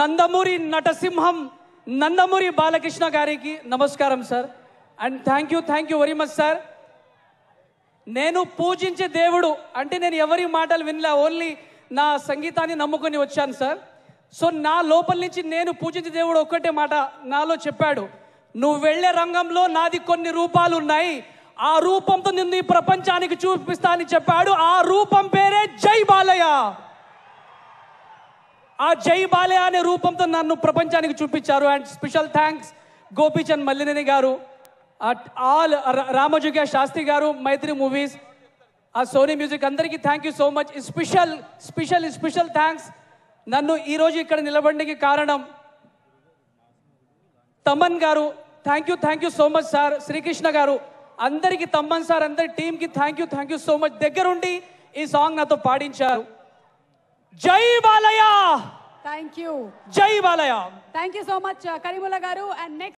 నందమూరి నటసింహం నందమూరి బాలకృష్ణ గారికి నమస్కారం sir and thank you thank you very much sir నేను పూజించే దేవుడు అంటే నేను ఎవరి మాటలు వినలే ఓన్లీ నా సంగీతాన్ని నమ్ముకొని వచ్చాను సార్ సో నా లోపల నుంచి నేను పూజించే దేవుడు ఒక్కటే మాట నాలో చెప్పాడు నువ్వు వెళ్ళే రంగంలో నాది కొన్ని రూపాలు ఉన్నాయి ఆ రూపంతో నిన్ను ఈ ప్రపంచానికి చూపిస్తా అని చెప్పాడు ఆ రూపం పేరే జై బాలయ్య ఆ జై బాలే అనే రూపంతో నన్ను ప్రపంచానికి చూపించారు and special thanks Gopichand Malineni గారు ఆల్ రామజుగ శాస్త్రి గారు మైత్రి మూవీస్ ఆ సోనీ మ్యూజిక్ అందరికీ thank you so much special special special thanks నన్ను ఈరోజు ఇక్కడ నిలబడికి కారణం తమన్ గారు thank you thank you so much sir Srikrishna గారు అందరికీ తమ్మన్ సార్ అందరి టీంకి thank you thank you so much దగ్గరుండి ఈ సాంగ్ నాతో పాడించారు జై Balayya Thank you. Jai Thank you so much, uh, Karimulagaru. And next.